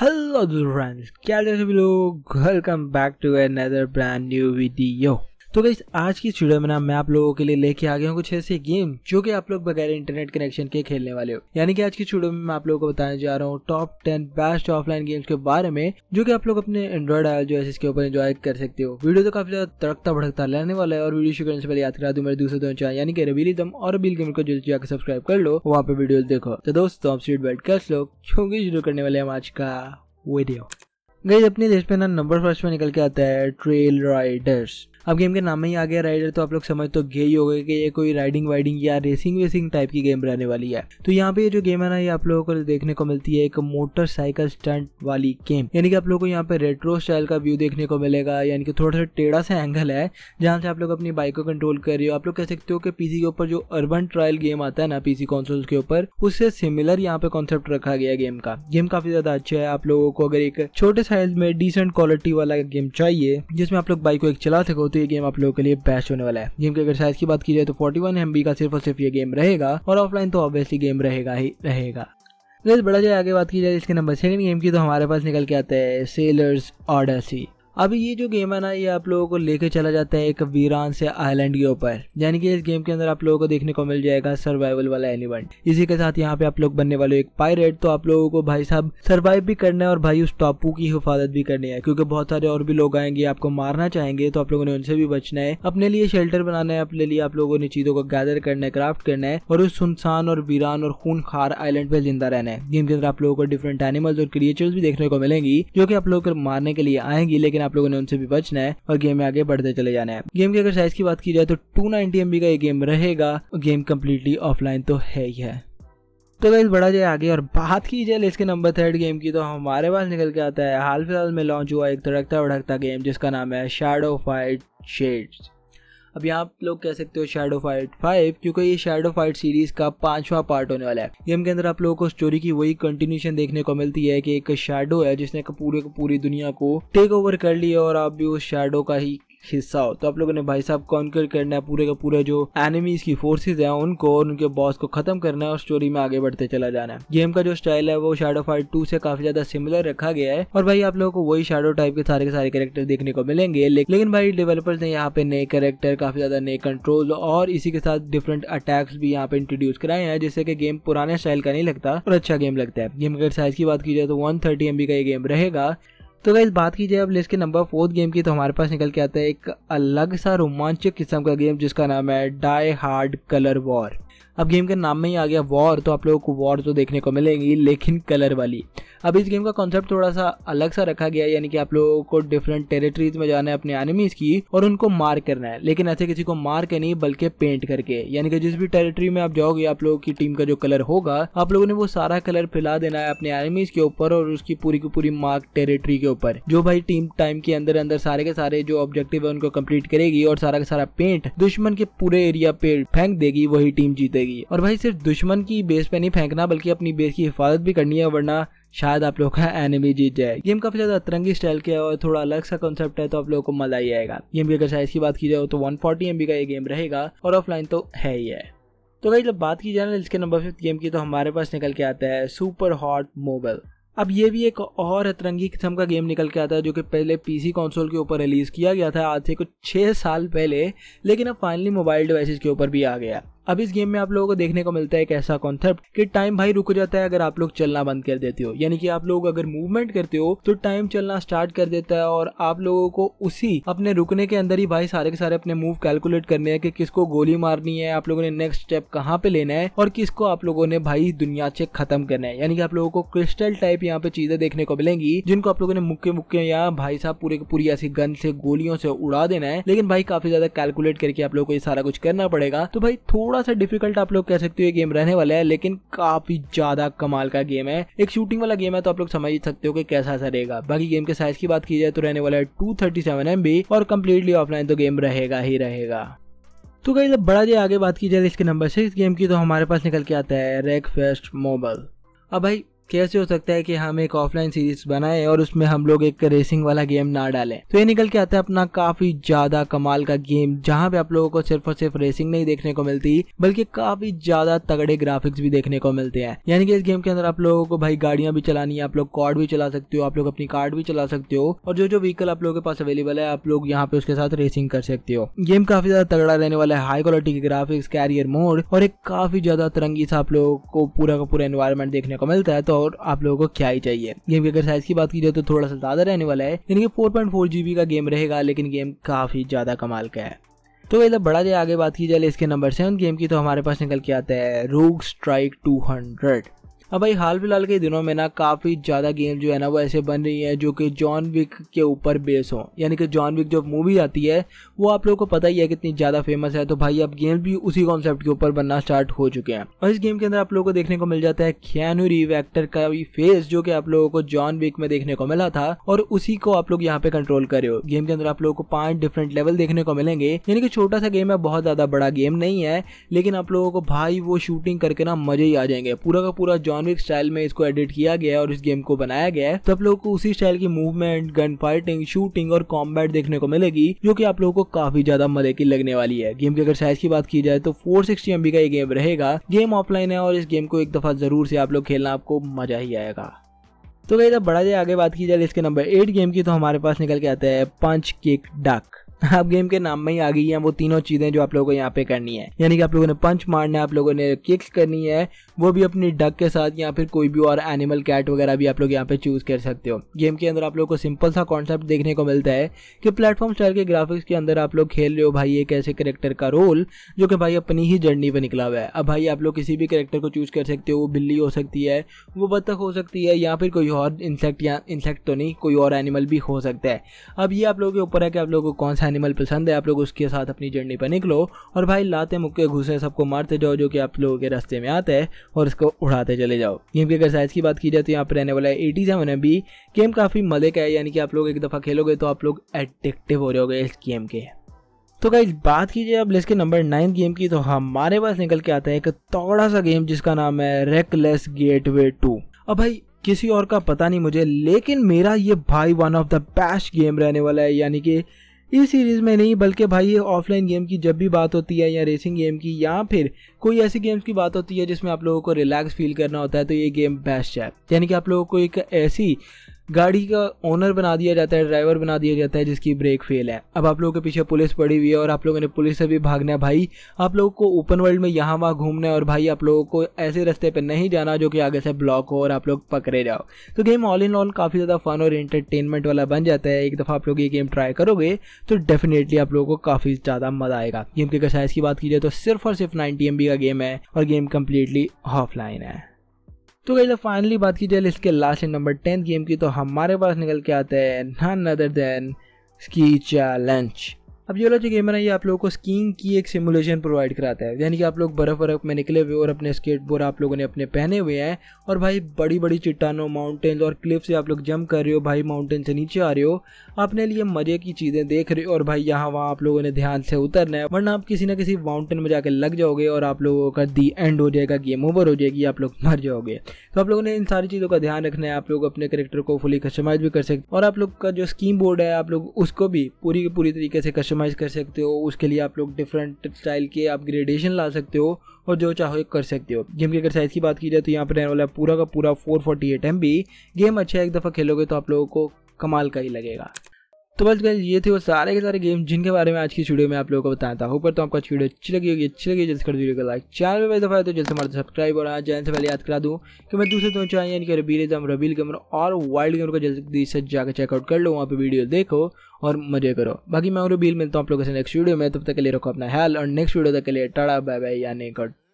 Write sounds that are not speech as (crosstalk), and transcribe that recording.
hello friends Kalyan Vlog welcome back to another brand new video तो गई आज की इस में ना मैं आप लोगों के लिए लेके आ गया हूँ कुछ ऐसे गेम जो कि आप लोग बगैर इंटरनेट कनेक्शन के खेलने वाले हो यानी कि आज की स्टूडियो में मैं आप लोगों को बताने जा रहा हूँ top ten best offline games के बारे में जो कि आप लोग अपने एंड्रॉइड आयल जो है इसके ऊपर एंजॉय कर सकते हो वीडियो तो काफी ज्यादा तड़कता भड़कता रहने वाला है और वीडियो शुरू करने से पहले याद करा दू मेरे दूसरे दोनों चाहे यानी कि रबीली दम और बिल गेम को जो जाकर सब्सक्राइब कर लो वहाँ पे वीडियो देखो तो दोस्तों आप सीट बेल्ट कर लो क्योंकि शुरू करने वाले हम आज का वीडियो गई अपने देश में ना नंबर फर्स्ट में निकल के आता है ट्रेल राइडर्स अब गेम के नाम में ही आ गया राइडर तो आप लोग समझ तो गए ही हो गए कि ये कोई राइडिंग वाइडिंग या रेसिंग वेसिंग टाइप की गेम रहने वाली है तो यहाँ पे जो गेम है ना ये आप लोगों को देखने को मिलती है एक मोटरसाइकिल स्टंट वाली गेम यानी कि आप लोग को यहाँ पे रेट्रो स्टाइल का व्यू देखने को मिलेगा यानी कि थोड़ा सा टेढ़ा सा एंगल है जहाँ से आप लोग अपनी बाइक को कंट्रोल कर रहे हो आप लोग कह सकते हो कि पीसी के ऊपर जो अर्बन ट्रायल गेम आता है ना पीसी कॉन्सोल्स के ऊपर उससे सिमिलर यहाँ पे कॉन्सेप्ट रखा गया गेम का गेम काफी ज्यादा अच्छा है आप लोगों को अगर एक छोटे साइज में डिसेंट क्वालिटी वाला गेम चाहिए जिसमें आप लोग बाइक को एक चला सको तो ये गेम आप लोगों के लिए बेस्ट होने वाला है गेम की अगर साइज की बात की जाए तो फोर्टी वन का सिर्फ और सिर्फ ये गेम रहेगा और ऑफलाइन तो ऑब्वियसली गेम रहेगा ही रहेगा बड़ा जाए आगे बात की जाए इसके नंबर सेकंड गेम की तो हमारे पास निकल के आता है सेलर्स ऑर्डर सी अब ये जो गेम है ना ये आप लोगों को लेके चला जाता है एक वीरान से आइलैंड के ऊपर यानी कि इस गेम के अंदर आप लोगों को देखने को मिल जाएगा सर्वाइवल वाला एलिमेंट इसी के साथ यहाँ पे आप लोग बनने वाले एक पायरेट तो आप लोगों को भाई साहब सर्वाइव भी करना है और भाई उस टापू की हिफाजत भी करनी है क्योंकि बहुत सारे और भी लोग आएंगे आपको मारना चाहेंगे तो आप लोगों ने उनसे भी बचना है अपने लिए शेल्टर बनाना है अपने लिए आप लोगों ने चीजों को गैदर करना है क्राफ्ट करना है और उस सुनसान और वीरान और खूनखार आइलैंड पे जिंदा रहना है गेम के अंदर आप लोगों को डिफरेंट एनिमल्स और क्रिएचर्स भी देखने को मिलेंगी जो कि आप लोग मारने के लिए आएंगी लेकिन आप लोगों ने उनसे भी बचना है और गेम में आगे बढ़ते चले जाना है गेम की अगर साइज की बात की जाए तो टू नाइनटी का ये गेम रहेगा गेम कम्प्लीटली ऑफलाइन तो है ही है तो गाइज बढ़ा जाए आगे और बात की जाए इसके नंबर थर्ड गेम की तो हमारे पास निकल के आता है हाल फिलहाल में लॉन्च हुआ एक तड़कता भड़कता गेम जिसका नाम है शेडो फाइट शेड्स अब यहाँ आप लोग कह सकते हो शेडो फाइट फाइव क्योंकि ये शेडो फाइट सीरीज का पांचवा पार्ट होने वाला है गेम के अंदर आप लोगों को स्टोरी की वही कंटिन्यूशन देखने को मिलती है कि एक शेडो है जिसने पूरे पूरी दुनिया को टेक ओवर कर लिया और आप भी उस शेडो का ही हिस्सा हो तो आप लोगों ने भाई साहब कॉन्कर करना है पूरे का पूरे जो एनिमीज की फोर्सेज है उनको और उनके बॉस को खत्म करना है और स्टोरी में आगे बढ़ते चला जाना है गेम का जो स्टाइल है वो शेडो फाइट टू से काफी ज्यादा सिमिलर रखा गया है और भाई आप लोगों को वही शेडो टाइप के सारे के सारे कैरेक्टर देखने को मिलेंगे लेकिन भाई डेवलपर्स ने यहाँ पे नए कैरेक्टर काफी ज्यादा नए कंट्रोल और इसी के साथ डिफरेंट अटैक्स भी यहाँ पे इंट्रोड्यूस कराए हैं जिससे कि गेम पुराने स्टाइल का नहीं लगता और अच्छा गेम लगता है गेम अगर साइज की बात की जाए तो वन थर्टी एमबी का ये गेम रहेगा तो गाइज बात की जाए अब लिस्ट के नंबर फोर्थ गेम की तो हमारे पास निकल के आता है एक अलग सा रोमांचक किस्म का गेम जिसका नाम है डाई हार्ड कलर वॉर अब गेम के नाम में ही आ गया वॉर तो आप लोगों को वॉर तो देखने को मिलेगी लेकिन कलर वाली अब इस गेम का कॉन्सेप्ट थोड़ा सा अलग सा रखा गया यानी कि आप लोगों को डिफरेंट टेरिटरीज में जाना है अपने एनिमीज की और उनको मार करना है लेकिन ऐसे किसी को मार के नहीं बल्कि पेंट करके यानी कि जिस भी टेरिटरी में आप जाओगे आप लोगों की टीम का जो कलर होगा आप लोगों ने वो सारा कलर फैला देना है अपने एनिमीज के ऊपर और उसकी पूरी की पूरी मार्क टेरिटरी के ऊपर जो भाई टीम टाइम के अंदर अंदर सारे के सारे जो ऑब्जेक्टिव है उनको कम्प्लीट करेगी और सारा का सारा पेंट दुश्मन के पूरे एरिया पे फेंक देगी वही टीम जीतेगी जाएगी और भाई सिर्फ दुश्मन की बेस पे नहीं फेंकना बल्कि अपनी बेस की हिफाजत भी करनी है वरना शायद आप लोग का एनिमी जीत जाए गेम काफी ज्यादा अतरंगी स्टाइल के और थोड़ा अलग सा कॉन्सेप्ट है तो आप लोगों को मजा ही आएगा गेम की अगर साइज की बात की जाए तो वन फोर्टी का ये गेम रहेगा और ऑफलाइन तो है ही है तो भाई जब बात की जाए इसके नंबर फिफ्थ गेम की तो हमारे पास निकल के आता है सुपर हॉट मोबाइल अब ये भी एक और अतरंगी किस्म का गेम निकल के आता है जो कि पहले पीसी कंसोल के ऊपर रिलीज़ किया गया था आज से कुछ छः साल पहले लेकिन अब फाइनली मोबाइल डिवाइसेस के ऊपर भी आ गया अब इस गेम में आप लोगों को देखने को मिलता है एक ऐसा कॉन्सेप्ट कि टाइम भाई रुक जाता है अगर आप लोग चलना बंद कर देते हो यानी कि आप लोग अगर मूवमेंट करते हो तो टाइम चलना स्टार्ट कर देता है और आप लोगों को उसी अपने रुकने के अंदर ही भाई सारे के सारे अपने मूव कैलकुलेट करने हैं कि किसको गोली मारनी है आप लोगों ने नेक्स्ट स्टेप कहाँ पे लेना है और किसको आप लोगों ने भाई दुनिया से खत्म करना है यानी कि आप लोगों को क्रिस्टल टाइप यहाँ पे चीजें देखने को मिलेंगी जिनको आप लोगों ने मुक्के मुक्के या भाई साहब पूरे पूरी ऐसी गन से गोलियों से उड़ा देना है लेकिन भाई काफी ज्यादा कैलकुलेट करके आप लोगों को ये सारा कुछ करना पड़ेगा तो भाई थोड़ा थोड़ा सा डिफिकल्ट आप लोग कह सकते हो ये गेम रहने वाला है लेकिन काफी ज्यादा कमाल का गेम है एक शूटिंग वाला गेम है तो आप लोग समझ सकते हो कि कैसा ऐसा रहेगा बाकी गेम के साइज की बात की जाए तो रहने वाला है टू थर्टी सेवन एम बी और कम्प्लीटली ऑफलाइन तो गेम रहेगा ही रहेगा तो कहीं जब बड़ा जी आगे बात की जाए इसके नंबर सिक्स गेम की तो हमारे पास निकल के आता है रेक फेस्ट मोबाइल अब भाई कैसे हो सकता है कि हम एक ऑफलाइन सीरीज बनाएं और उसमें हम लोग एक रेसिंग वाला गेम ना डालें तो ये निकल के आता है अपना काफी ज्यादा कमाल का गेम जहाँ पे आप लोगों को सिर्फ और सिर्फ रेसिंग नहीं देखने को मिलती बल्कि काफी ज्यादा तगड़े ग्राफिक्स भी देखने को मिलते हैं यानी कि इस गेम के अंदर आप लोगों को भाई गाड़ियां भी चलानी है आप लोग कार्ड भी चला सकते हो आप लोग अपनी कार्ड भी चला सकते हो और जो जो व्हीकल आप लोगों के पास अवेलेबल है आप लोग यहाँ पे उसके साथ रेसिंग कर सकते हो गेम काफी ज्यादा तगड़ा रहने वाला है हाई क्वालिटी के ग्राफिक्स कैरियर मोड और एक काफी ज्यादा तरंगी सा आप लोगों को पूरा का पूरा एनवायरमेंट देखने को मिलता है तो और आप लोगों को क्या ही चाहिए गेम की अगर साइज की बात की जाए तो थोड़ा सा ज़्यादा रहने वाला है यानी कि फोर पॉइंट फोर जी बी का गेम रहेगा लेकिन गेम काफ़ी ज़्यादा कमाल का है तो मतलब बड़ा जो आगे बात की जाए इसके नंबर सेवन गेम की तो हमारे पास निकल के आता है रोग स्ट्राइक टू हंड्रेड अब हाँ भाई हाल फिलहाल के दिनों में ना काफ़ी ज़्यादा गेम जो है ना वो ऐसे बन रही है जो कि जॉन विक के ऊपर बेस हो यानी कि जॉन विक जो मूवी आती है वो आप लोगों को पता ही है कितनी ज़्यादा फेमस है तो भाई अब गेम भी उसी कॉन्सेप्ट के ऊपर बनना स्टार्ट हो चुके हैं और इस गेम के अंदर आप लोगों को देखने को मिल जाता है खेनू रीव एक्टर का भी फेस जो कि आप लोगों को जॉन विक में देखने को मिला था और उसी को आप लोग यहाँ पे कंट्रोल कर रहे हो गेम के अंदर आप लोगों को पांच डिफरेंट लेवल देखने को मिलेंगे यानी कि छोटा सा गेम है बहुत ज़्यादा बड़ा गेम नहीं है लेकिन आप लोगों को भाई वो शूटिंग करके ना मजे ही आ जाएंगे पूरा का पूरा जॉन जॉन विक स्टाइल में इसको एडिट किया गया है और इस गेम को बनाया गया है तो आप लोगों को उसी स्टाइल की मूवमेंट गन फाइटिंग शूटिंग और कॉम्बैट देखने को मिलेगी जो की आप लोगों को काफी ज्यादा मजे की लगने वाली है गेम की अगर साइज की बात की जाए तो फोर सिक्सटी का ये गेम रहेगा गेम ऑफलाइन है और इस गेम को एक दफा जरूर से आप लोग खेलना आपको मजा ही आएगा तो गई बड़ा जी आगे बात की जाए इसके नंबर एट गेम की तो हमारे पास निकल के आता है पंच केक डाक आप (laughs) गेम के नाम में ही आ गई है वो तीनों चीजें जो आप लोगों को यहाँ पे करनी है यानी कि आप लोगों ने पंच मारना है आप लोगों ने किक्स करनी है वो भी अपनी डक के साथ या फिर कोई भी और एनिमल कैट वगैरह भी आप लोग यहाँ पे चूज कर सकते हो गेम के अंदर आप लोग को सिंपल सा कॉन्सेप्ट देखने को मिलता है कि प्लेटफॉर्म स्टाइल के ग्राफिक्स के अंदर आप लोग खेल रहे हो भाई एक ऐसे करेक्टर का रोल जो कि भाई अपनी ही जर्नी पर निकला हुआ है अब भाई आप लोग किसी भी करेक्टर को चूज कर सकते हो वो बिल्ली हो सकती है वो बतख हो सकती है या फिर कोई और इंसेक्ट या इंसेक्ट तो नहीं कोई और एनिमल भी हो सकता है अब ये आप लोगों के ऊपर है कि आप लोगों को कौन सा एनिमल पसंद है आप लोग उसके साथ अपनी जर्नी पर निकलो और भाई लाते मुक्के घुसे सबको मारते जाओ जो कि आप लोगों के रास्ते में आते हैं और इसको उड़ाते चले जाओ गेम की अगर साइज़ की बात की जाए तो यहाँ पर रहने वाला है एटी सेवन है गेम काफ़ी मजे का है यानी कि आप लोग एक दफ़ा खेलोगे तो आप लोग एडिक्टिव हो जाओगे इस गेम के तो गाइज बात कीजिए अब लिस्ट के नंबर नाइन गेम की तो हमारे पास निकल के आता है एक तगड़ा सा गेम जिसका नाम है रेकलेस गेटवे टू अब भाई किसी और का पता नहीं मुझे लेकिन मेरा ये भाई one of the best game रहने वाला है यानी कि इस सीरीज़ में नहीं बल्कि भाई ये ऑफलाइन गेम की जब भी बात होती है या रेसिंग गेम की या फिर कोई ऐसी गेम्स की बात होती है जिसमें आप लोगों को रिलैक्स फील करना होता है तो ये गेम बेस्ट है यानी कि आप लोगों को एक ऐसी गाड़ी का ओनर बना दिया जाता है ड्राइवर बना दिया जाता है जिसकी ब्रेक फेल है अब आप लोगों के पीछे पुलिस पड़ी हुई है और आप लोगों ने पुलिस से भी भागना है भाई आप लोगों को ओपन वर्ल्ड में यहाँ वहाँ घूमना है और भाई आप लोगों को ऐसे रास्ते पर नहीं जाना जो कि आगे से ब्लॉक हो और आप लोग पकड़े जाओ तो गेम ऑल इन ऑल काफ़ी ज़्यादा फन और एंटरटेनमेंट वाला बन जाता है एक दफ़ा आप लोग ये गेम ट्राई करोगे तो डेफिनेटली आप लोगों को काफ़ी ज़्यादा मज़ा आएगा गेम के कसाइज की बात की जाए तो सिर्फ और सिर्फ नाइनटी एम का गेम है और गेम कम्प्लीटली ऑफलाइन है तो गई फाइनली बात की जाए इसके लास्ट नंबर टेंथ गेम की तो हमारे पास निकल के आते हैं none other than ski challenge अब ये वाला जो गेमर है ये आप लोगों को स्कीइंग की एक सिमुलेशन प्रोवाइड कराता है यानी कि आप लोग बर्फ़ बर्फ़ में निकले हुए और अपने स्केट बोर्ड आप लोगों ने अपने पहने हुए हैं और भाई बड़ी बड़ी चट्टानों माउंटेन्स और क्लिफ से आप लोग जंप कर रहे हो भाई माउंटेन से नीचे आ रहे हो अपने लिए मजे की चीजें देख रहे हो और भाई यहाँ वहाँ आप लोगों ने ध्यान से उतरना है वरना आप किसी ना किसी माउंटेन में जाकर लग जाओगे और आप लोगों का दी एंड हो जाएगा गेम ओवर हो जाएगी आप लोग मर जाओगे तो आप लोगों ने इन सारी चीज़ों का ध्यान रखना है आप लोग अपने करेक्टर को फुली कस्टमाइज भी कर सकते और आप लोग का जो स्कीम बोर्ड है आप लोग उसको भी पूरी पूरी तरीके से कस्टमाइज कर सकते हो उसके लिए आप लोग डिफरेंट स्टाइल के आप ग्रेडेशन ला सकते हो और जो चाहो कर सकते हो गेम की अगर साइज की बात की जाए तो यहाँ पर रहने वाला है पूरा का पूरा 448 फोर्टी गेम अच्छा है एक दफ़ा खेलोगे तो आप लोगों को कमाल का ही लगेगा तो बस गए ये थे वो सारे के सारे गेम जिनके बारे में आज की वीडियो में आप लोगों को बताया था ऊपर तो आपको अच्छी वीडियो अच्छी लगी होगी अच्छी लगी जैसे कर वीडियो का लाइक चैनल में दफा तो जैसे हमारे सब्सक्राइब और आज जैसे पहले याद करा दूँ कि मैं दूसरे दोनों चाहिए यानी कि रबील एजम रबील गमर और वाइल्ड कैमरा को जल्दी से जाकर चेकआउट कर लो वहाँ पर वीडियो देखो और मजे करो बाकी मैं और रबील मिलता हूँ आप लोगों से नेक्स्ट वीडियो में तब तक के लिए रखो अपना हेल और नेक्स्ट वीडियो तक के लिए टाड़ा बाय बाय यानी कट